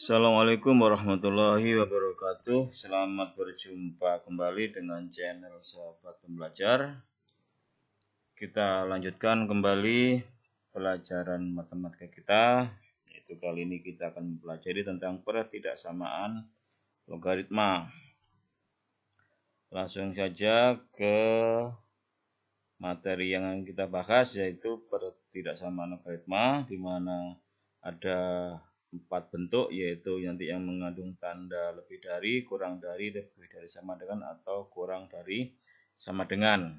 Assalamualaikum warahmatullahi wabarakatuh. Selamat berjumpa kembali dengan channel Sahabat Pembelajar. Kita lanjutkan kembali pelajaran matematika kita. Yaitu kali ini kita akan mempelajari tentang pertidaksamaan logaritma. Langsung saja ke materi yang kita bahas yaitu pertidaksamaan logaritma di mana ada empat bentuk yaitu nanti yang mengandung tanda lebih dari, kurang dari, lebih dari sama dengan atau kurang dari sama dengan.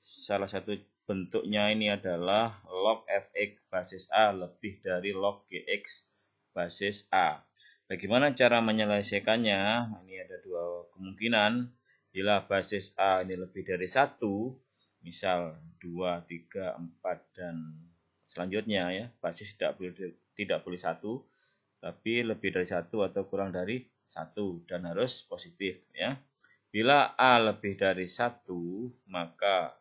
Salah satu bentuknya ini adalah log fx basis a lebih dari log gx basis a. Bagaimana cara menyelesaikannya? Ini ada dua kemungkinan. Bila basis a ini lebih dari satu, misal 2, 3, 4 dan selanjutnya ya, basis tidak boleh tidak boleh satu tapi lebih dari satu atau kurang dari satu dan harus positif ya. Bila A lebih dari satu maka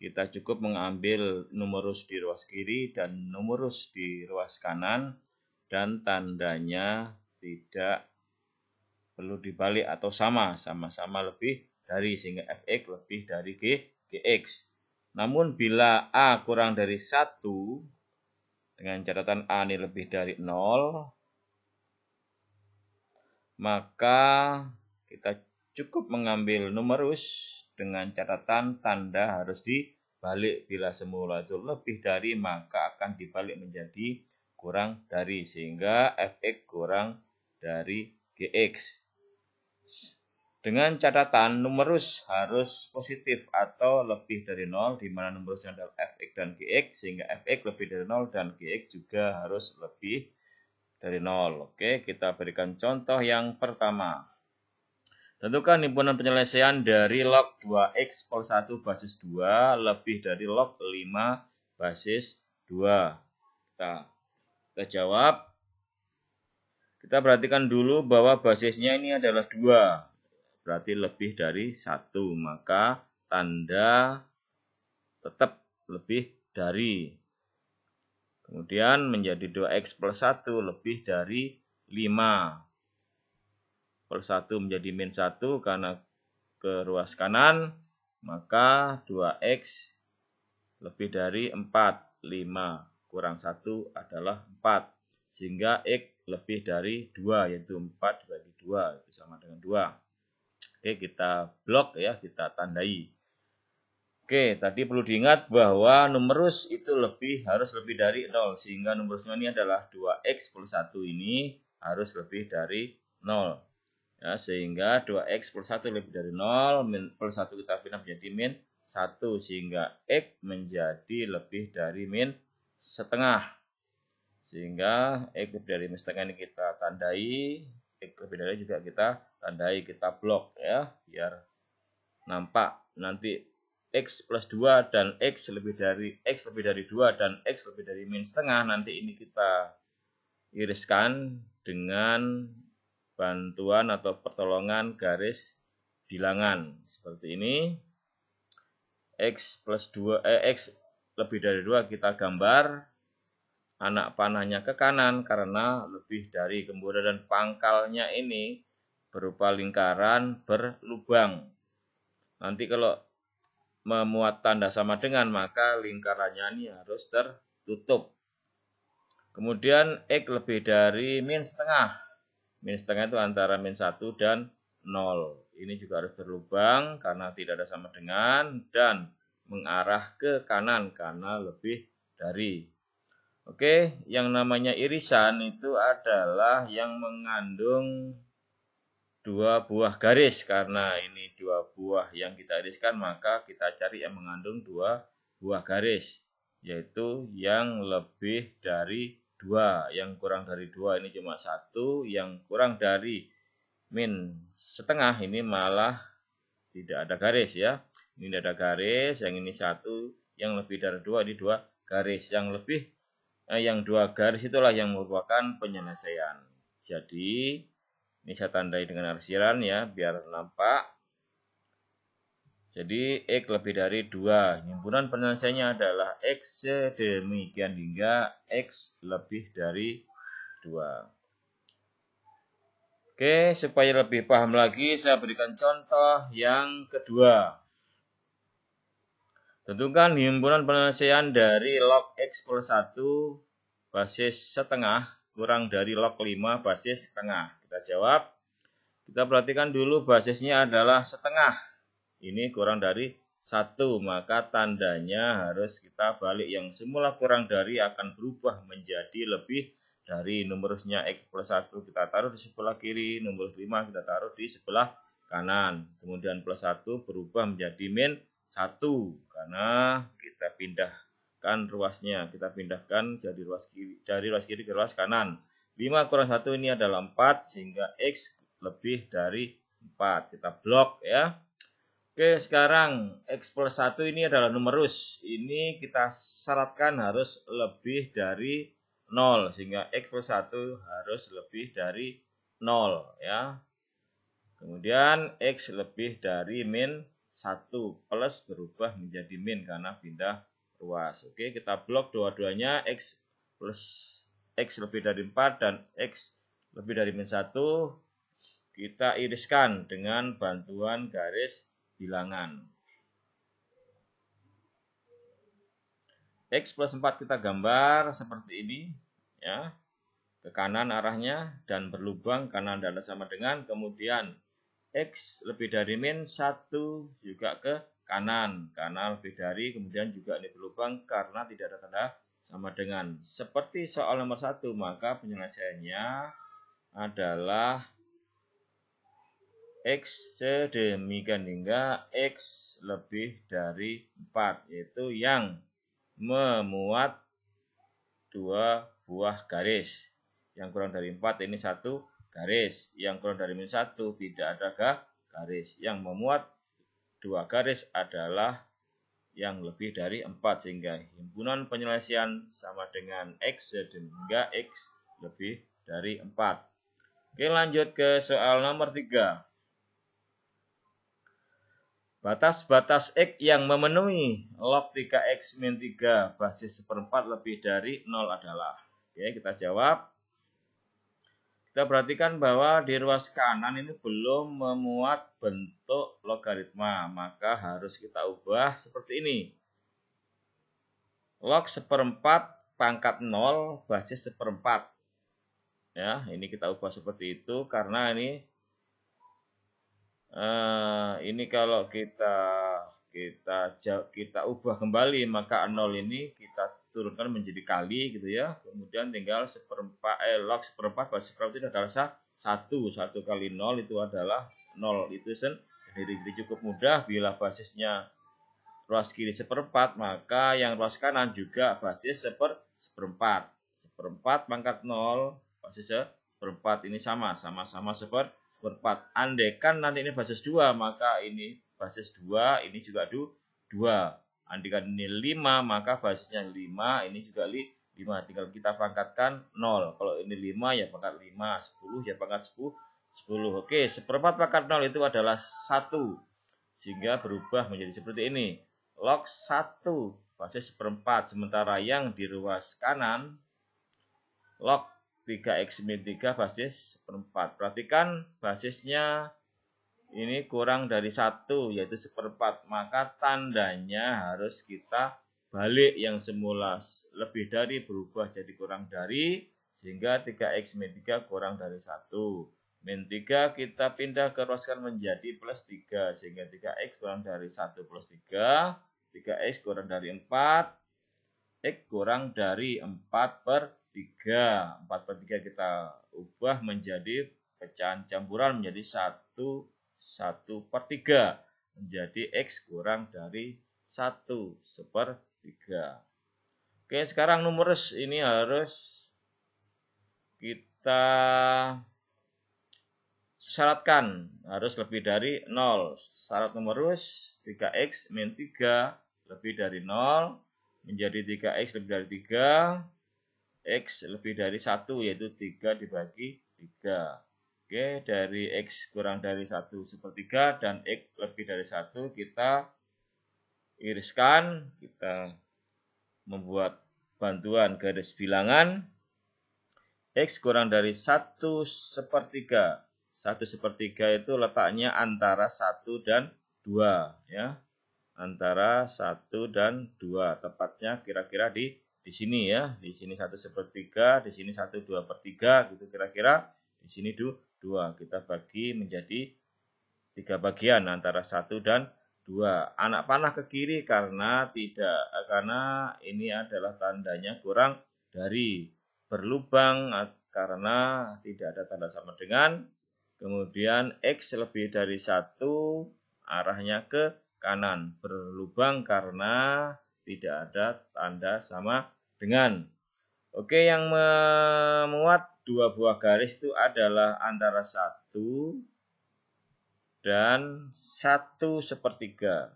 kita cukup mengambil numerus di ruas kiri dan numerus di ruas kanan dan tandanya tidak perlu dibalik atau sama, sama-sama lebih dari sehingga fx lebih dari g gx. Namun bila a kurang dari satu dengan catatan a ini lebih dari nol maka kita cukup mengambil numerus dengan catatan tanda harus dibalik bila semula itu lebih dari maka akan dibalik menjadi kurang dari sehingga fx kurang dari gx dengan catatan numerus harus positif atau lebih dari nol di mana numerusnya adalah fx dan gx sehingga fx lebih dari nol dan gx juga harus lebih dari nol. Oke, kita berikan contoh yang pertama. Tentukan himpunan penyelesaian dari log 2x per 1 basis 2 lebih dari log 5 basis 2. Kita, kita jawab. Kita perhatikan dulu bahwa basisnya ini adalah 2. Berarti lebih dari 1. Maka tanda tetap lebih dari Kemudian menjadi 2x plus 1 lebih dari 5. Plus 1 menjadi min 1 karena ke ruas kanan, maka 2x lebih dari 4. 5 kurang 1 adalah 4. Sehingga x lebih dari 2, yaitu 4 dibagi 2, itu sama dengan 2. Oke, kita blok ya, kita tandai. Oke, tadi perlu diingat bahwa numerus itu lebih harus lebih dari 0 sehingga numerusnya ini adalah 2x plus 1 ini harus lebih dari 0. Ya, sehingga 2x plus 1 lebih dari 0 min, plus 1 kita pindah menjadi min 1 sehingga x menjadi lebih dari min setengah. Sehingga x lebih dari min setengah ini kita tandai, x lebih dari juga kita tandai, kita blok ya biar nampak nanti X plus 2 dan X lebih dari X lebih dari 2 dan X lebih dari min setengah. Nanti ini kita iriskan dengan bantuan atau pertolongan garis bilangan. Seperti ini. X plus 2, eh, X lebih dari 2 kita gambar. Anak panahnya ke kanan karena lebih dari kemudian dan pangkalnya ini berupa lingkaran berlubang. Nanti kalau memuat tanda sama dengan, maka lingkarannya ini harus tertutup. Kemudian X lebih dari min setengah. Min setengah itu antara min 1 dan 0. Ini juga harus berlubang karena tidak ada sama dengan dan mengarah ke kanan karena lebih dari. Oke, yang namanya irisan itu adalah yang mengandung dua buah garis karena ini dua buah yang kita gariskan maka kita cari yang mengandung dua buah garis yaitu yang lebih dari dua yang kurang dari dua ini cuma satu yang kurang dari min setengah ini malah tidak ada garis ya ini tidak ada garis yang ini satu yang lebih dari dua ini dua garis yang lebih eh, yang dua garis itulah yang merupakan penyelesaian jadi ini saya tandai dengan arsiran ya, biar nampak. Jadi X lebih dari 2. Himpunan penyelesaiannya adalah X demikian hingga X lebih dari 2. Oke, supaya lebih paham lagi, saya berikan contoh yang kedua. Tentukan himpunan penyelesaian dari log X plus 1 basis setengah kurang dari log 5 basis setengah. Kita jawab. Kita perhatikan dulu basisnya adalah setengah. Ini kurang dari 1, maka tandanya harus kita balik. Yang semula kurang dari akan berubah menjadi lebih dari numerusnya X plus 1 kita taruh di sebelah kiri, nomor 5 kita taruh di sebelah kanan. Kemudian plus 1 berubah menjadi min 1, karena kita pindah kan ruasnya. Kita pindahkan dari ruas kiri dari ruas kiri ke ruas kanan. 5 kurang 1 ini adalah 4 sehingga X lebih dari 4. Kita blok ya. Oke, sekarang X plus 1 ini adalah numerus. Ini kita syaratkan harus lebih dari 0. Sehingga X plus 1 harus lebih dari 0. Ya. Kemudian X lebih dari min 1 plus berubah menjadi min karena pindah ruas. Oke, kita blok dua-duanya X plus X lebih dari 4 dan X lebih dari minus 1. Kita iriskan dengan bantuan garis bilangan. X plus 4 kita gambar seperti ini. ya Ke kanan arahnya dan berlubang kanan dan sama dengan. Kemudian X lebih dari min 1 juga ke kanan karena lebih dari kemudian juga ini berlubang karena tidak ada tanda sama dengan seperti soal nomor satu maka penyelesaiannya adalah X sedemikian hingga X lebih dari 4 yaitu yang memuat dua buah garis yang kurang dari 4 ini satu garis yang kurang dari minus 1 tidak ada garis yang memuat dua garis adalah yang lebih dari 4 sehingga himpunan penyelesaian sama dengan X sehingga X lebih dari 4. Oke lanjut ke soal nomor 3. Batas-batas X yang memenuhi log 3X min 3 basis seperempat lebih dari 0 adalah. Oke kita jawab. Kita perhatikan bahwa di ruas kanan ini belum memuat bentuk logaritma, maka harus kita ubah seperti ini. Log seperempat pangkat 0 basis seperempat. Ya, ini kita ubah seperti itu karena ini eh, ini kalau kita kita kita ubah kembali maka 0 ini kita turunkan menjadi kali gitu ya kemudian tinggal seperempat eh log seperempat bahasa seperempat itu adalah satu satu kali nol itu adalah nol itu sen jadi, jadi cukup mudah bila basisnya ruas kiri seperempat maka yang ruas kanan juga basis seper seperempat seperempat pangkat nol basis seperempat ini sama sama sama seper seperempat andekan nanti ini basis dua maka ini basis dua ini juga dua Andikan ini 5, maka basisnya 5, ini juga 5. Tinggal kita pangkatkan 0. Kalau ini 5, ya pangkat 5. 10, ya pangkat 10. 10. Oke, seperempat pangkat 0 itu adalah 1. Sehingga berubah menjadi seperti ini. Log 1, basis seperempat. Sementara yang di ruas kanan, log 3x min 3 basis seperempat. Perhatikan basisnya ini kurang dari satu yaitu seperempat maka tandanya harus kita balik yang semula lebih dari berubah jadi kurang dari sehingga 3x min 3 kurang dari satu min 3 kita pindah ke roskan menjadi plus 3 sehingga 3x kurang dari 1 plus 3 3x kurang dari 4 x kurang dari 4 per 3 4 per 3 kita ubah menjadi pecahan campuran menjadi 1 1 per 3 menjadi X kurang dari 1 per 3. Oke, sekarang numerus ini harus kita syaratkan harus lebih dari 0. Syarat numerus 3x min 3 lebih dari 0 menjadi 3x lebih dari 3 x lebih dari 1 yaitu 3 dibagi 3. Oke, dari X kurang dari 1 sepertiga dan X lebih dari 1 kita iriskan, kita membuat bantuan garis bilangan. X kurang dari 1 sepertiga. 1 sepertiga itu letaknya antara 1 dan 2. Ya. Antara 1 dan 2. Tepatnya kira-kira di di sini ya. Di sini 1 sepertiga, di sini 1 2 per 3. Gitu kira-kira. Di sini 2 dua. Kita bagi menjadi tiga bagian antara satu dan dua. Anak panah ke kiri karena tidak karena ini adalah tandanya kurang dari berlubang karena tidak ada tanda sama dengan. Kemudian X lebih dari satu arahnya ke kanan berlubang karena tidak ada tanda sama dengan. Oke, yang memuat dua buah garis itu adalah antara satu dan satu sepertiga.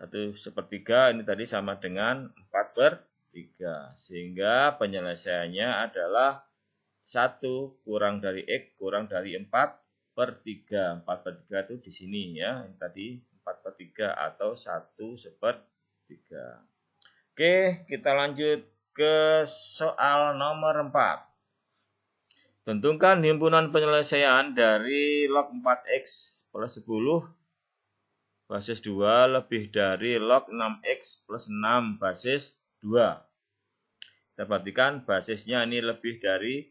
Satu sepertiga ini tadi sama dengan empat per tiga, sehingga penyelesaiannya adalah satu kurang dari x kurang dari empat per tiga. Empat per tiga itu di sini ya, ini tadi empat per tiga atau satu sepertiga. Oke, kita lanjut ke soal nomor 4. Tentukan himpunan penyelesaian dari log 4x plus 10 basis 2 lebih dari log 6x plus 6 basis 2. Kita perhatikan basisnya ini lebih dari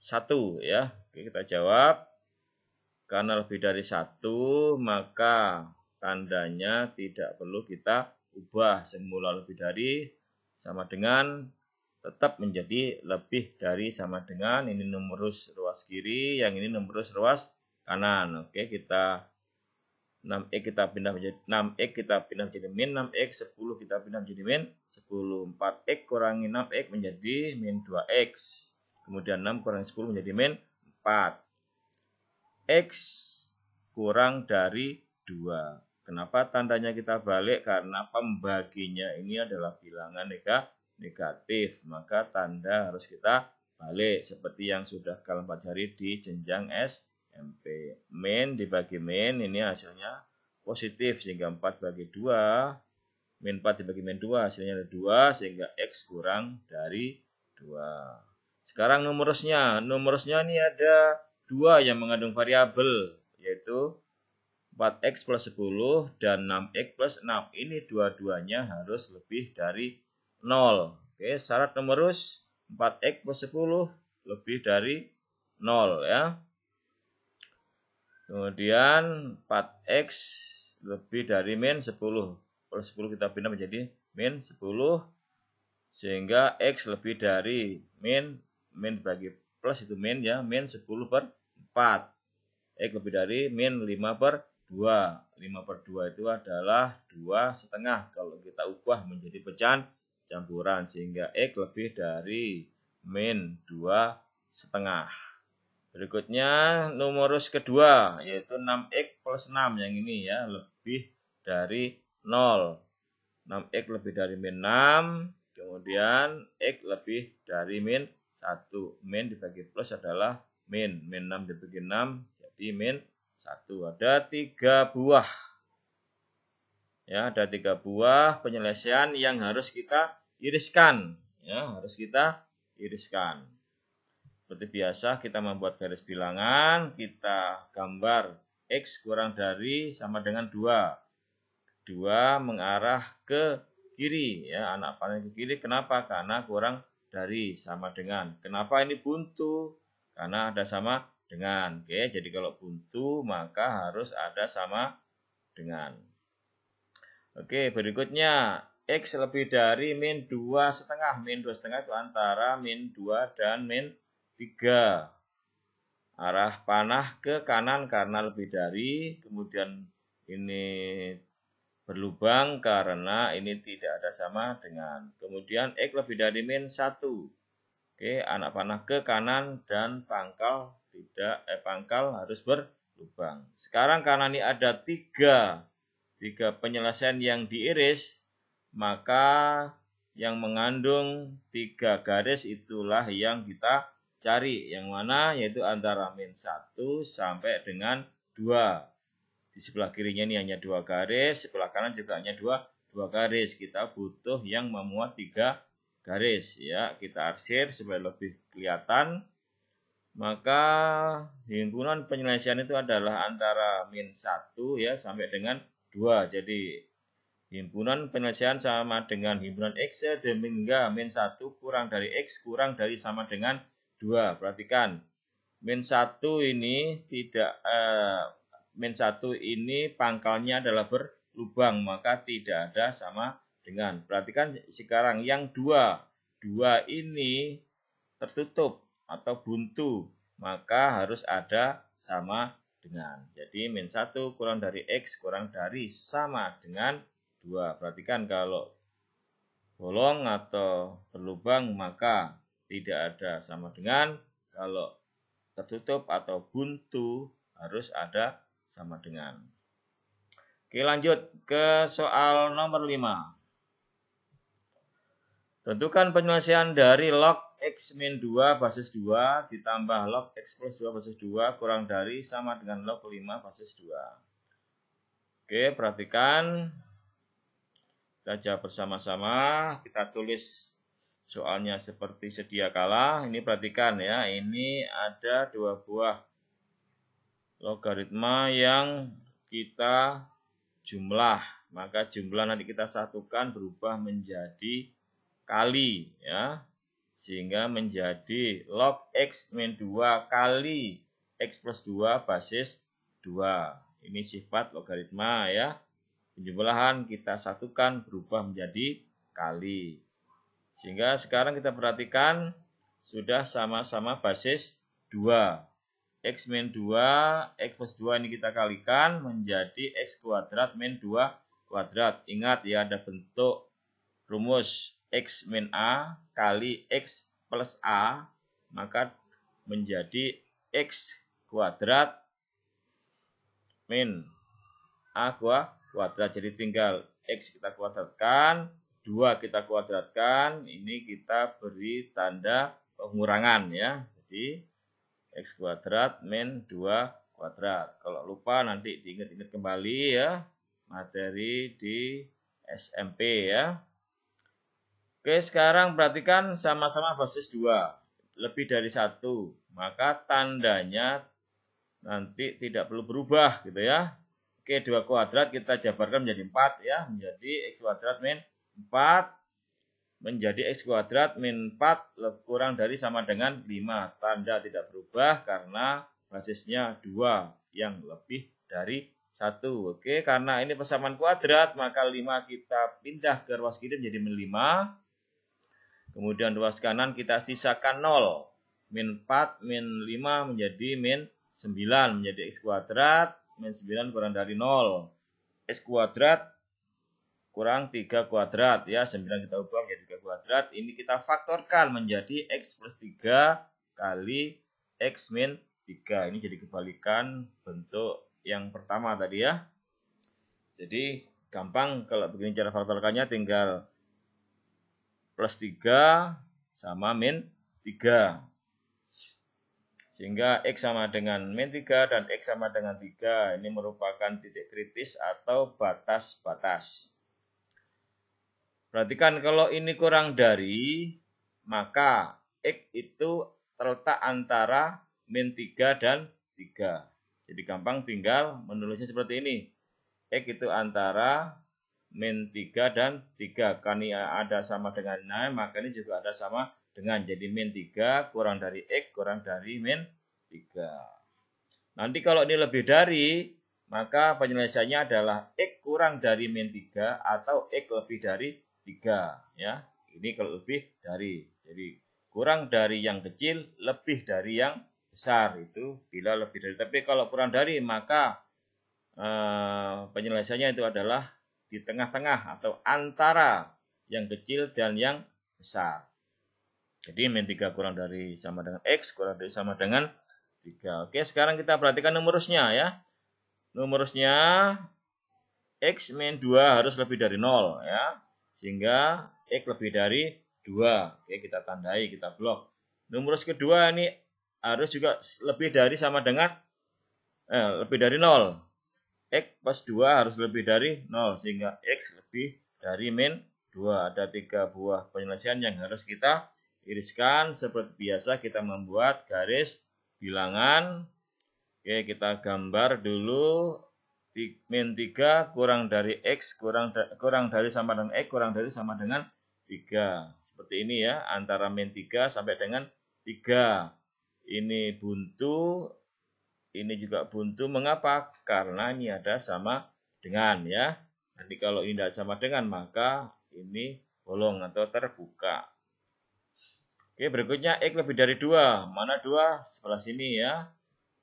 1 ya. Oke, kita jawab. Karena lebih dari 1 maka tandanya tidak perlu kita ubah semula lebih dari sama dengan tetap menjadi lebih dari sama dengan ini numerus ruas kiri, yang ini numerus ruas kanan. Oke, kita 6x kita pindah menjadi 6x kita pindah menjadi min 6x 10 kita pindah menjadi min 10 4x kurangi 6x menjadi min 2x kemudian 6 kurangi 10 menjadi min 4 x kurang dari 2 Kenapa tandanya kita balik? Karena pembaginya ini adalah bilangan negatif, maka tanda harus kita balik seperti yang sudah kalian pelajari di jenjang SMP. Min dibagi min ini hasilnya positif sehingga 4 bagi 2 min 4 dibagi min 2 hasilnya ada 2 sehingga X kurang dari 2. Sekarang numerusnya, numerusnya ini ada dua yang mengandung variabel yaitu 4x plus 10 dan 6x plus 6 ini dua-duanya harus lebih dari 0. Oke, syarat numerus 4x plus 10 lebih dari 0 ya. Kemudian 4x lebih dari min 10. Plus 10 kita pindah menjadi min 10 sehingga x lebih dari min min bagi plus itu min ya min 10 per 4 x lebih dari min 5 per 2. 5 per 2 itu adalah 2 setengah kalau kita ubah menjadi pecahan campuran. Sehingga X lebih dari min 2 setengah. Berikutnya numerus kedua yaitu 6X plus 6 yang ini ya lebih dari 0. 6X lebih dari min 6, kemudian X lebih dari min 1. Min dibagi plus adalah min. Min 6 dibagi 6 jadi min satu, ada tiga buah. Ya, ada tiga buah penyelesaian yang harus kita iriskan. Ya, harus kita iriskan. Seperti biasa, kita membuat garis bilangan, kita gambar X kurang dari sama dengan dua, dua mengarah ke kiri. ya Anak panah ke kiri, kenapa? Karena kurang dari sama dengan. Kenapa ini buntu? Karena ada sama dengan. Oke, okay? jadi kalau buntu maka harus ada sama dengan. Oke, okay, berikutnya X lebih dari min 2 setengah. Min 2 setengah itu antara min 2 dan min 3. Arah panah ke kanan karena lebih dari. Kemudian ini berlubang karena ini tidak ada sama dengan. Kemudian X lebih dari min 1. Oke, anak panah ke kanan dan pangkal tidak eh pangkal harus berlubang. Sekarang karena ini ada tiga tiga penyelesaian yang diiris, maka yang mengandung tiga garis itulah yang kita cari. Yang mana yaitu antara min 1 sampai dengan 2. Di sebelah kirinya ini hanya dua garis, sebelah kanan juga hanya dua, dua garis. Kita butuh yang memuat tiga garis ya. Kita arsir supaya lebih kelihatan maka himpunan penyelesaian itu adalah antara min 1 ya sampai dengan 2. Jadi himpunan penyelesaian sama dengan himpunan X demingga ya, min 1 kurang dari X kurang dari sama dengan 2. Perhatikan, min 1 ini tidak eh, min 1 ini pangkalnya adalah berlubang, maka tidak ada sama dengan. Perhatikan sekarang yang 2. 2 ini tertutup atau buntu, maka harus ada sama dengan. Jadi min 1 kurang dari X kurang dari sama dengan 2. Perhatikan kalau bolong atau berlubang maka tidak ada sama dengan. Kalau tertutup atau buntu harus ada sama dengan. Oke lanjut ke soal nomor 5. Tentukan penyelesaian dari log X min 2 basis 2 ditambah log X plus 2 basis 2 kurang dari sama dengan log 5 basis 2. Oke, perhatikan. Kita jawab bersama-sama. Kita tulis soalnya seperti sedia kala. Ini perhatikan ya, ini ada dua buah logaritma yang kita jumlah. Maka jumlah nanti kita satukan berubah menjadi kali ya. Sehingga menjadi log X min 2 kali X plus 2 basis 2. Ini sifat logaritma ya. Penjumlahan kita satukan berubah menjadi kali. Sehingga sekarang kita perhatikan sudah sama-sama basis 2. X min 2, X plus 2 ini kita kalikan menjadi X kuadrat min 2 kuadrat. Ingat ya ada bentuk rumus X min A kali X plus A, maka menjadi X kuadrat min A kuadrat. Jadi tinggal X kita kuadratkan, 2 kita kuadratkan, ini kita beri tanda pengurangan ya. Jadi X kuadrat min 2 kuadrat. Kalau lupa nanti diingat-ingat kembali ya materi di SMP ya. Oke, sekarang perhatikan sama-sama basis 2. Lebih dari satu, maka tandanya nanti tidak perlu berubah gitu ya. Oke, 2 kuadrat kita jabarkan menjadi 4 ya, menjadi x kuadrat min 4 menjadi x kuadrat min 4 kurang dari sama dengan 5. Tanda tidak berubah karena basisnya 2 yang lebih dari 1. Oke, karena ini persamaan kuadrat, maka 5 kita pindah ke ruas kiri menjadi min 5. Kemudian ruas kanan kita sisakan 0. Min 4, min 5 menjadi min 9. Menjadi x kuadrat. Min 9 kurang dari 0. X kuadrat kurang 3 kuadrat. Ya, 9 kita ubah menjadi 3 kuadrat. Ini kita faktorkan menjadi x plus 3 kali x min 3. Ini jadi kebalikan bentuk yang pertama tadi ya. Jadi gampang kalau begini cara faktorkannya tinggal plus 3 sama min 3. Sehingga X sama dengan min 3 dan X sama dengan 3. Ini merupakan titik kritis atau batas-batas. Perhatikan kalau ini kurang dari, maka X itu terletak antara min 3 dan 3. Jadi gampang tinggal menulisnya seperti ini. X itu antara min 3 dan 3. Kani ada sama dengan 9, maka ini juga ada sama dengan. Jadi min 3 kurang dari X kurang dari min 3. Nanti kalau ini lebih dari, maka penyelesaiannya adalah X kurang dari min 3 atau X lebih dari 3. Ya, ini kalau lebih dari. Jadi kurang dari yang kecil, lebih dari yang besar itu bila lebih dari. Tapi kalau kurang dari, maka eh, penyelesaiannya itu adalah di tengah-tengah atau antara yang kecil dan yang besar. Jadi min 3 kurang dari sama dengan X kurang dari sama dengan 3. Oke, sekarang kita perhatikan numerusnya ya. Numerusnya X min 2 harus lebih dari 0 ya. Sehingga X lebih dari 2. Oke, kita tandai, kita blok. Numerus kedua ini harus juga lebih dari sama dengan eh, lebih dari 0. X plus 2 harus lebih dari 0 sehingga X lebih dari min 2. Ada tiga buah penyelesaian yang harus kita iriskan. Seperti biasa kita membuat garis bilangan. Oke, kita gambar dulu min 3 kurang dari X kurang, da kurang dari sama dengan X kurang dari sama dengan 3. Seperti ini ya, antara min 3 sampai dengan 3. Ini buntu ini juga buntu. Mengapa? Karena ini ada sama dengan ya. Nanti kalau ini tidak sama dengan maka ini bolong atau terbuka. Oke, berikutnya X lebih dari dua. Mana dua? Sebelah sini ya.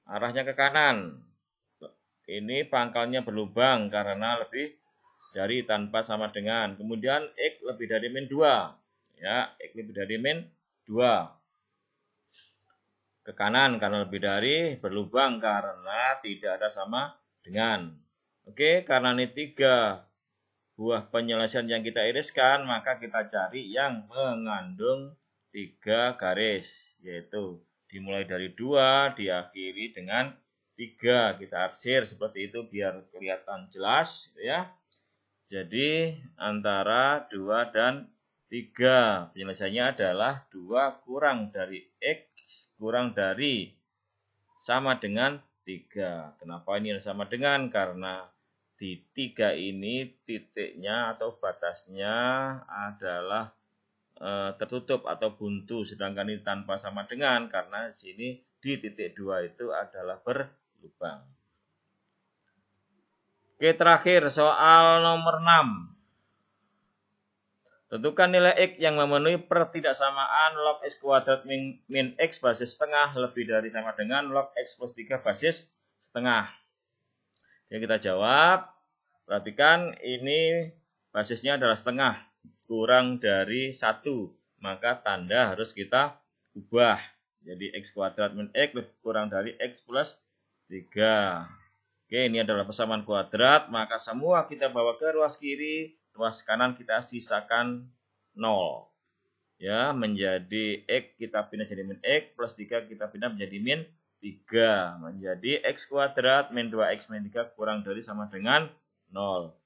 Arahnya ke kanan. Ini pangkalnya berlubang karena lebih dari tanpa sama dengan. Kemudian X lebih dari min 2. Ya, X lebih dari min 2 ke kanan karena lebih dari berlubang karena tidak ada sama dengan. Oke, karena ini tiga buah penyelesaian yang kita iriskan, maka kita cari yang mengandung tiga garis, yaitu dimulai dari dua, diakhiri dengan tiga. Kita arsir seperti itu biar kelihatan jelas, gitu ya. Jadi antara dua dan tiga penyelesaiannya adalah dua kurang dari x kurang dari sama dengan 3. Kenapa ini yang sama dengan? Karena di 3 ini titiknya atau batasnya adalah e, tertutup atau buntu. Sedangkan ini tanpa sama dengan karena di sini di titik 2 itu adalah berlubang. Oke terakhir soal nomor 6. Tentukan nilai X yang memenuhi pertidaksamaan log X kuadrat min, min X basis setengah lebih dari sama dengan log X plus 3 basis setengah. Jadi kita jawab. Perhatikan ini basisnya adalah setengah. Kurang dari satu, Maka tanda harus kita ubah. Jadi X kuadrat min X lebih kurang dari X plus 3. Oke, ini adalah persamaan kuadrat. Maka semua kita bawa ke ruas kiri Ruas kanan kita sisakan 0. Ya, menjadi X kita pindah jadi min X, plus 3 kita pindah menjadi min 3. Menjadi X kuadrat min 2X min 3 kurang dari sama dengan 0.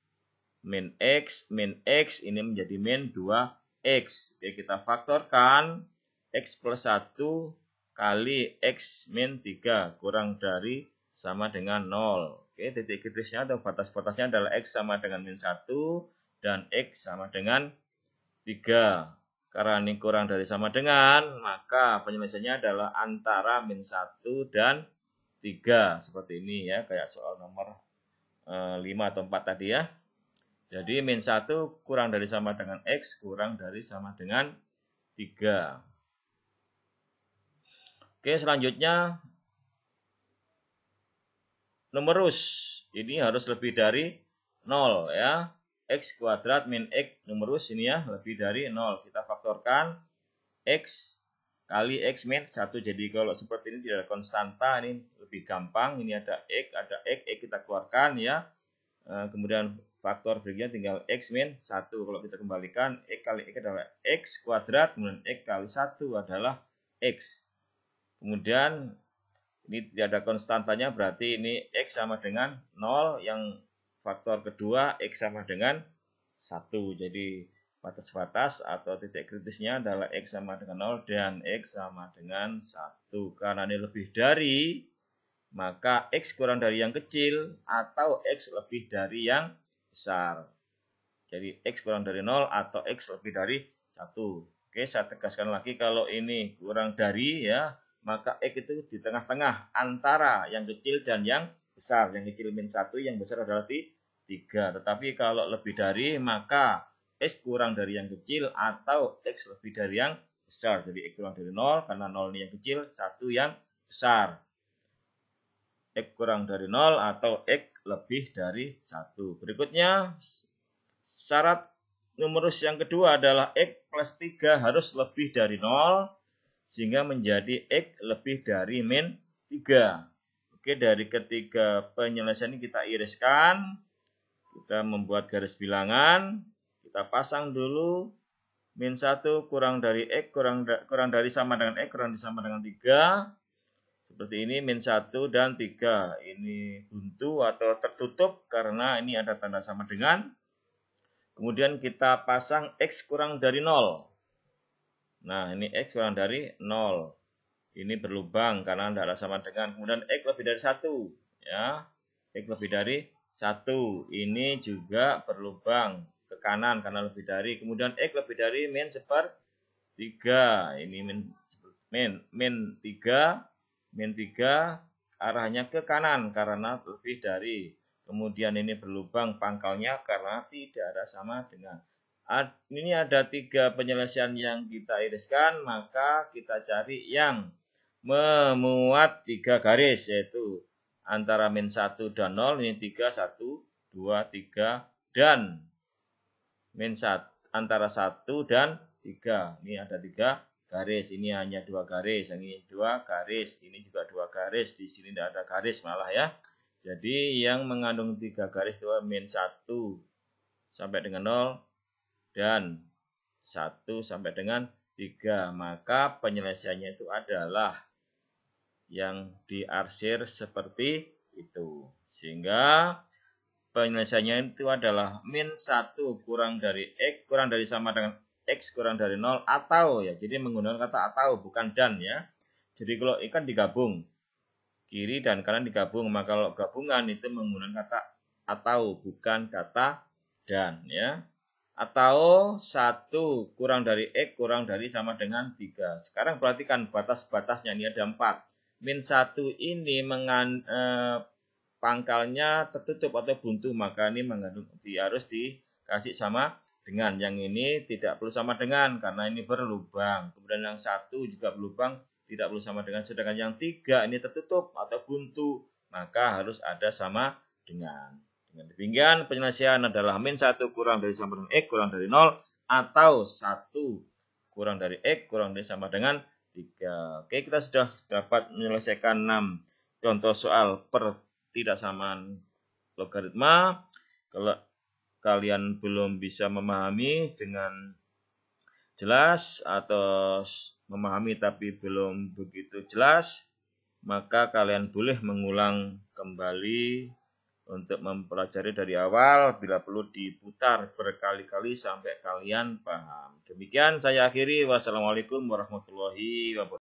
Min X, min X, ini menjadi min 2X. Oke kita faktorkan X plus 1 kali X min 3 kurang dari sama dengan 0. Oke, titik kritisnya atau batas-batasnya adalah X sama dengan min 1, dan X sama dengan 3. Karena ini kurang dari sama dengan, maka penyelesaiannya adalah antara min 1 dan 3. Seperti ini ya, kayak soal nomor e, eh, 5 atau 4 tadi ya. Jadi min 1 kurang dari sama dengan X kurang dari sama dengan 3. Oke, selanjutnya numerus. Ini harus lebih dari 0 ya x kuadrat min x numerus ini ya lebih dari 0. Kita faktorkan x kali x min 1. Jadi kalau seperti ini tidak ada konstanta ini lebih gampang. Ini ada x, ada x, x kita keluarkan ya. E, kemudian faktor berikutnya tinggal x min 1. Kalau kita kembalikan x kali x adalah x kuadrat kemudian x kali 1 adalah x. Kemudian ini tidak ada konstantanya berarti ini x sama dengan 0 yang faktor kedua X sama dengan 1. Jadi batas-batas atau titik kritisnya adalah X sama dengan 0 dan X sama dengan 1. Karena ini lebih dari, maka X kurang dari yang kecil atau X lebih dari yang besar. Jadi X kurang dari 0 atau X lebih dari 1. Oke, saya tegaskan lagi kalau ini kurang dari ya, maka X itu di tengah-tengah antara yang kecil dan yang besar, yang kecil min satu, yang besar adalah tiga. Tetapi kalau lebih dari maka x kurang dari yang kecil atau x lebih dari yang besar. Jadi x kurang dari nol karena 0 ini yang kecil, satu yang besar. x kurang dari nol atau x lebih dari satu. Berikutnya syarat numerus yang kedua adalah x plus 3 harus lebih dari nol sehingga menjadi x lebih dari min 3. Oke, dari ketiga penyelesaian ini kita iriskan. Kita membuat garis bilangan. Kita pasang dulu. Min 1 kurang dari X, kurang, kurang dari sama dengan X, kurang dari sama dengan 3. Seperti ini, min 1 dan 3. Ini buntu atau tertutup karena ini ada tanda sama dengan. Kemudian kita pasang X kurang dari 0. Nah, ini X kurang dari 0 ini berlubang karena adalah sama dengan kemudian x lebih dari satu ya x lebih dari satu ini juga berlubang ke kanan karena lebih dari kemudian x lebih dari min seper tiga ini min min min tiga min tiga arahnya ke kanan karena lebih dari kemudian ini berlubang pangkalnya karena tidak ada sama dengan ini ada tiga penyelesaian yang kita iriskan maka kita cari yang memuat tiga garis yaitu antara min 1 dan 0 ini 3 1 2 3 dan min 1 antara 1 dan 3 ini ada tiga garis ini hanya dua garis yang ini dua garis ini juga dua garis di sini tidak ada garis malah ya jadi yang mengandung tiga garis itu min 1 sampai dengan 0 dan 1 sampai dengan 3 maka penyelesaiannya itu adalah yang diarsir seperti itu. Sehingga penyelesaiannya itu adalah min 1 kurang dari X kurang dari sama dengan X kurang dari 0 atau ya. Jadi menggunakan kata atau bukan dan ya. Jadi kalau ikan digabung kiri dan kanan digabung maka kalau gabungan itu menggunakan kata atau bukan kata dan ya atau 1 kurang dari x kurang dari sama dengan 3. Sekarang perhatikan batas-batasnya ini ada 4 min satu ini mengan, e, pangkalnya tertutup atau buntu maka ini mengandung di, harus dikasih sama dengan yang ini tidak perlu sama dengan karena ini berlubang kemudian yang satu juga berlubang tidak perlu sama dengan sedangkan yang tiga ini tertutup atau buntu maka harus ada sama dengan dengan demikian penyelesaian adalah min satu kurang dari sama dengan x kurang dari nol atau satu kurang dari x kurang dari sama dengan 3. Oke, kita sudah dapat menyelesaikan 6 contoh soal per tidak pertidaksamaan logaritma. Kalau kalian belum bisa memahami dengan jelas atau memahami tapi belum begitu jelas, maka kalian boleh mengulang kembali untuk mempelajari dari awal bila perlu diputar berkali-kali sampai kalian paham. Demikian saya akhiri. Wassalamualaikum warahmatullahi wabarakatuh.